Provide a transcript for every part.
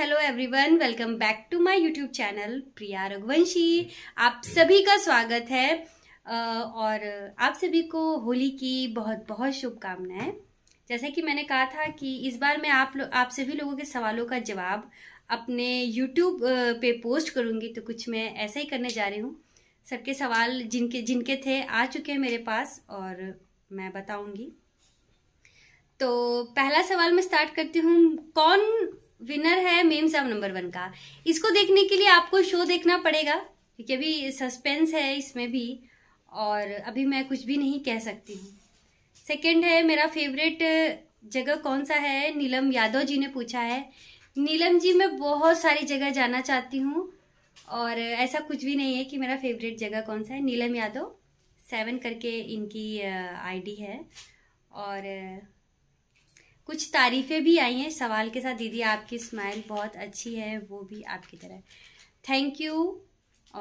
hello everyone welcome back to my YouTube channel Priya Raghuvanshi आप सभी का स्वागत है और आप सभी को होली की बहुत बहुत शुभकामनाएं जैसा कि मैंने कहा था कि इस बार मैं आप लोग आप सभी लोगों के सवालों का जवाब अपने यूट्यूब पे पोस्ट करूँगी तो कुछ मैं ऐसा ही करने जा रही हूँ सबके सवाल जिनके जिनके थे आ चुके हैं मेरे पास और मैं बताऊँगी तो पहला सवाल मैं स्टार्ट करती हूँ कौन विनर है मेम साहब नंबर वन का इसको देखने के लिए आपको शो देखना पड़ेगा क्योंकि अभी सस्पेंस है इसमें भी और अभी मैं कुछ भी नहीं कह सकती हूँ सेकेंड है मेरा फेवरेट जगह कौन सा है नीलम यादव जी ने पूछा है नीलम जी मैं बहुत सारी जगह जाना चाहती हूँ और ऐसा कुछ भी नहीं है कि मेरा फेवरेट जगह कौन सा है नीलम यादव सेवन करके इनकी आईडी है और कुछ तारीफ़ें भी आई हैं सवाल के साथ दीदी आपकी स्माइल बहुत अच्छी है वो भी आपकी तरह थैंक यू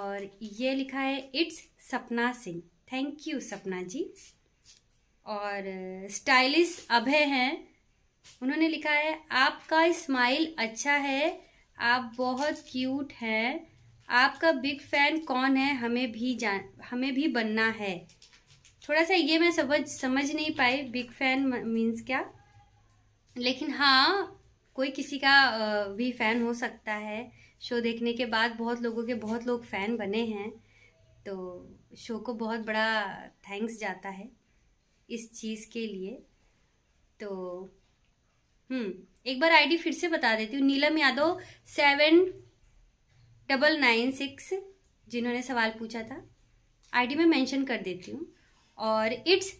और ये लिखा है it's Sapna Singh thank you सपना जी और स्टाइलिश अभय हैं उन्होंने लिखा है आपका स्माइल अच्छा है आप बहुत क्यूट हैं आपका बिग फैन कौन है हमें भी जान हमें भी बनना है थोड़ा सा ये मैं समझ समझ नहीं पाई बिग फैन मीन्स क्या लेकिन हाँ कोई किसी का भी फ़ैन हो सकता है शो देखने के बाद बहुत लोगों के बहुत लोग फ़ैन बने हैं तो शो को बहुत बड़ा थैंक्स जाता है इस चीज़ के लिए तो हम्म, एक बार आईडी फिर से बता देती हूँ Neelam Yadav seven double nine six जिन्होंने सवाल पूछा था आईडी में मेंशन कर देती हूँ और it's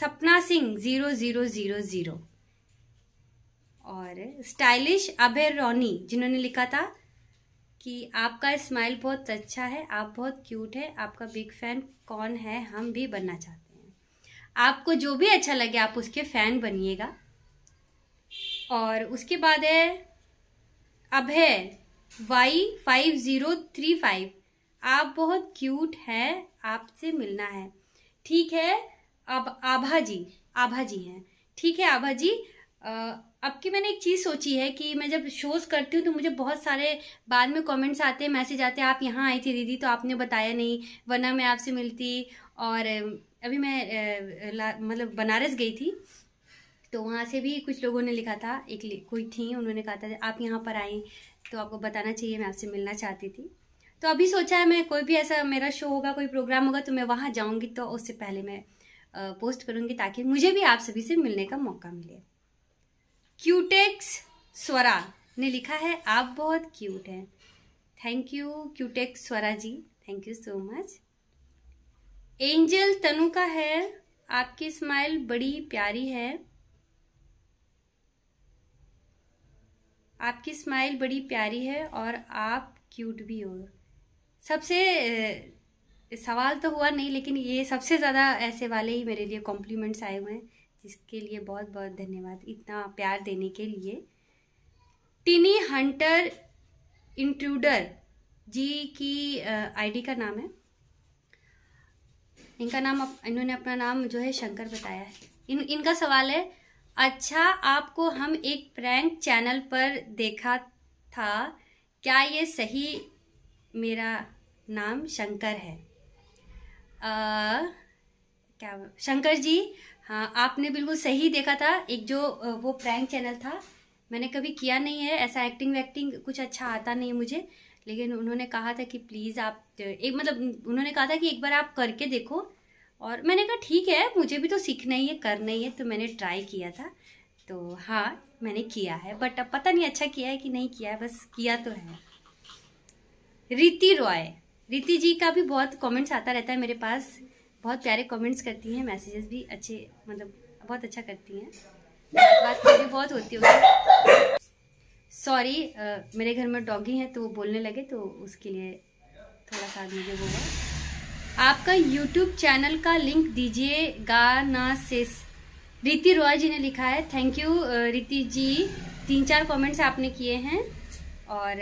Sapna Singh zero zero zero zero और स्टाइलिश अभय रोनी जिन्होंने लिखा था कि आपका स्माइल बहुत अच्छा है आप बहुत क्यूट है आपका बिग फैन कौन है हम भी बनना चाहते हैं आपको जो भी अच्छा लगे आप उसके फैन बनिएगा और उसके बाद है Abhay Y five zero three five आप बहुत क्यूट हैं आपसे मिलना है ठीक है अब आभा जी आभा जी हैं ठीक है आभा जी आ, अब की मैंने एक चीज़ सोची है कि मैं जब शोज़ करती हूँ तो मुझे बहुत सारे बाद में कमेंट्स आते हैं मैसेज आते हैं आप यहाँ आई थी दीदी तो आपने बताया नहीं वरना मैं आपसे मिलती और अभी मैं मतलब बनारस गई थी तो वहाँ से भी कुछ लोगों ने लिखा था एक कोई थी उन्होंने कहा था आप यहाँ पर आई तो आपको बताना चाहिए मैं आपसे मिलना चाहती थी तो अभी सोचा है मैं कोई भी ऐसा मेरा शो होगा कोई प्रोग्राम होगा तो मैं वहाँ जाऊँगी तो उससे पहले मैं पोस्ट करूँगी ताकि मुझे भी आप सभी से मिलने का मौका मिले क्यूटेक्स स्वरा ने लिखा है आप बहुत क्यूट हैं थैंक यू क्यूटेक्स Swara ji thank you so much angel Tanu का है आपकी स्माइल बड़ी प्यारी है आपकी स्माइल बड़ी प्यारी है और आप क्यूट भी हो सबसे सवाल तो हुआ नहीं लेकिन ये सबसे ज़्यादा ऐसे वाले ही मेरे लिए कॉम्प्लीमेंट्स आए हुए हैं इसके लिए बहुत बहुत धन्यवाद इतना प्यार देने के लिए टिनी हंटर इंट्रूडर जी की आईडी का नाम है इनका नाम इन्होंने अपना नाम जो है शंकर बताया है इन इनका सवाल है अच्छा आपको हम एक प्रैंक चैनल पर देखा था क्या ये सही मेरा नाम शंकर है आ, क्या शंकर जी हाँ आपने बिल्कुल सही देखा था एक जो वो प्रैंक चैनल था मैंने कभी किया नहीं है ऐसा एक्टिंग वैक्टिंग कुछ अच्छा आता नहीं मुझे लेकिन उन्होंने कहा था कि प्लीज़ आप एक मतलब उन्होंने कहा था कि एक बार आप करके देखो और मैंने कहा ठीक है मुझे भी तो सीखना ही है करना ही है तो मैंने ट्राई किया था तो हाँ मैंने किया है बट अब पता नहीं अच्छा किया है कि नहीं किया है बस किया तो है रीति रॉय रीति जी का भी बहुत कमेंट्स आता रहता है मेरे पास बहुत प्यारे कमेंट्स करती हैं मैसेजेस भी अच्छे मतलब बहुत अच्छा करती हैं बात भी बहुत होती होगी सॉरी मेरे घर में डॉगी हैं तो वो बोलने लगे तो उसके लिए थोड़ा सा मुझे वो है आपका यूट्यूब चैनल का लिंक दीजिए ना सिस रीति रॉय जी ने लिखा है थैंक यू रीति जी तीन चार कमेंट्स आपने किए हैं और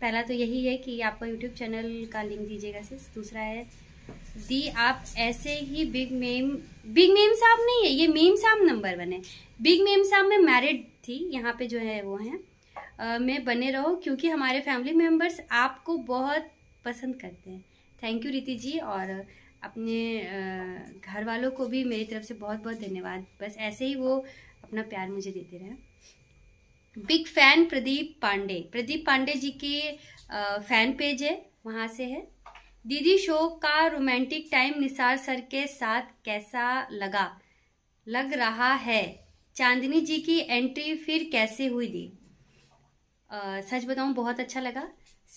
पहला तो यही है कि आपका यूट्यूब चैनल का लिंक दीजिएगा सिस दूसरा है दी आप ऐसे ही बिग मेम बिग मेम साहब नहीं है ये मेम साहब नंबर वन है बिग मेम साहब में मैरिड थी यहाँ पे जो है वो हैं मैं बने रहो क्योंकि हमारे फैमिली मेम्बर्स आपको बहुत पसंद करते हैं थैंक यू रीति जी और अपने घर वालों को भी मेरी तरफ से बहुत बहुत धन्यवाद बस ऐसे ही वो अपना प्यार मुझे देते रहे बिग फैन प्रदीप पांडे प्रदीप पांडे जी के फैन पेज है वहाँ से है दीदी शो का रोमांटिक टाइम निसार सर के साथ कैसा लगा लग रहा है चांदनी जी की एंट्री फिर कैसे हुई दी आ, सच बताऊं बहुत अच्छा लगा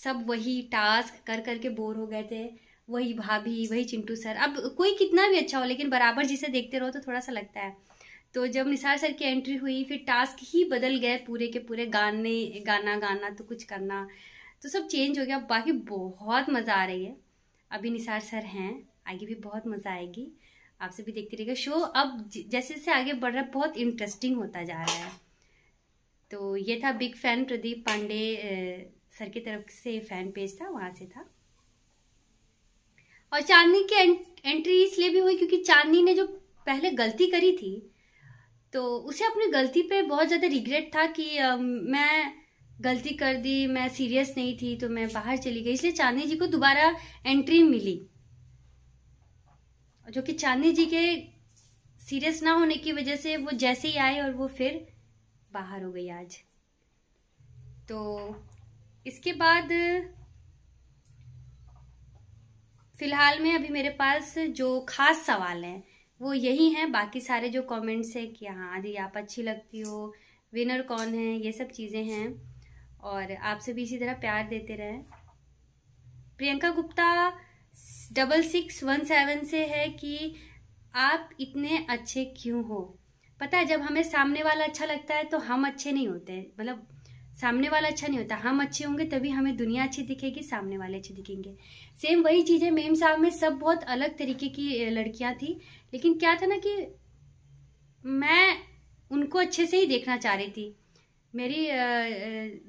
सब वही टास्क कर करके बोर हो गए थे वही भाभी वही चिंटू सर अब कोई कितना भी अच्छा हो लेकिन बराबर जिसे देखते रहो तो थोड़ा सा लगता है तो जब निसार सर की एंट्री हुई फिर टास्क ही बदल गए पूरे के पूरे गाने गाना गाना तो कुछ करना तो सब चेंज हो गया बाकी बहुत मज़ा आ रही है अभी निसार सर हैं आगे भी बहुत मज़ा आएगी आप सभी देखते रहिएगा शो अब जैसे जैसे आगे बढ़ रहा है बहुत इंटरेस्टिंग होता जा रहा है तो ये था big fan Pradeep Pandey sir की तरफ से फैन पेज था वहाँ से था और चांदनी की एंट्री इसलिए भी हुई क्योंकि चांदनी ने जो पहले गलती करी थी तो उसे अपनी गलती पे बहुत ज़्यादा रिग्रेट था कि मैं गलती कर दी मैं सीरियस नहीं थी तो मैं बाहर चली गई इसलिए चांदनी जी को दोबारा एंट्री मिली जो कि चांदनी जी के सीरियस ना होने की वजह से वो जैसे ही आए और वो फिर बाहर हो गई आज तो इसके बाद फिलहाल में अभी मेरे पास जो खास सवाल हैं वो यही हैं बाकी सारे जो कमेंट्स हैं कि हाँ आदि आप अच्छी लगती हो विनर कौन है ये सब चीज़ें हैं और आप सभी इसी तरह प्यार देते रहें Priyanka Gupta double six one seven से है कि आप इतने अच्छे क्यों हो पता है जब हमें सामने वाला अच्छा लगता है तो हम अच्छे नहीं होते मतलब सामने वाला अच्छा नहीं होता हम अच्छे होंगे तभी हमें दुनिया अच्छी दिखेगी सामने वाले अच्छे दिखेंगे सेम वही चीज़ें मेम साहब में सब बहुत अलग तरीके की लड़कियां थी लेकिन क्या था ना कि मैं उनको अच्छे से ही देखना चाह रही थी मेरी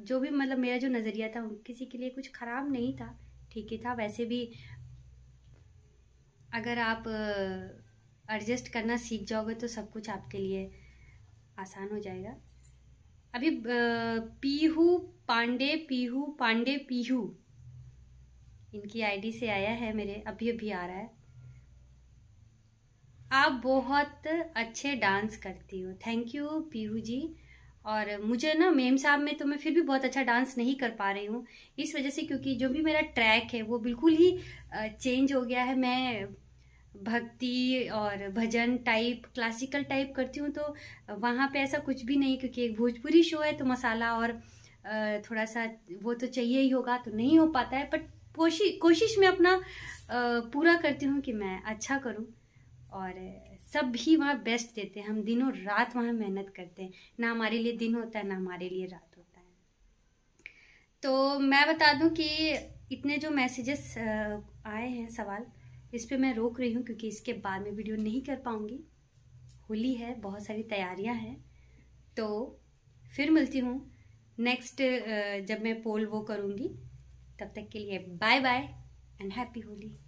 जो भी मतलब मेरा जो नज़रिया था किसी के लिए कुछ ख़राब नहीं था ठीक ही था वैसे भी अगर आप एडजस्ट करना सीख जाओगे तो सब कुछ आपके लिए आसान हो जाएगा अभी पीहू पांडे पीहू पांडे पीहू इनकी आईडी से आया है मेरे अभी अभी आ रहा है आप बहुत अच्छे डांस करती हो थैंक यू पीहू जी और मुझे ना मेम साहब में तो मैं फिर भी बहुत अच्छा डांस नहीं कर पा रही हूँ इस वजह से क्योंकि जो भी मेरा ट्रैक है वो बिल्कुल ही चेंज हो गया है मैं भक्ति और भजन टाइप क्लासिकल टाइप करती हूँ तो वहाँ पे ऐसा कुछ भी नहीं क्योंकि एक भोजपुरी शो है तो मसाला और थोड़ा सा वो तो चाहिए ही होगा तो नहीं हो पाता है बट कोशिश कोशिश में अपना पूरा करती हूँ कि मैं अच्छा करूँ और सब भी वहाँ बेस्ट देते हैं हम दिनों रात वहाँ मेहनत करते हैं ना हमारे लिए दिन होता है ना हमारे लिए रात होता है तो मैं बता दूँ कि इतने जो मैसेजेस आए हैं सवाल इस पर मैं रोक रही हूँ क्योंकि इसके बाद में वीडियो नहीं कर पाऊँगी होली है बहुत सारी तैयारियाँ हैं तो फिर मिलती हूँ नेक्स्ट जब मैं पोल वो करूँगी तब तक के लिए bye bye and happy Holi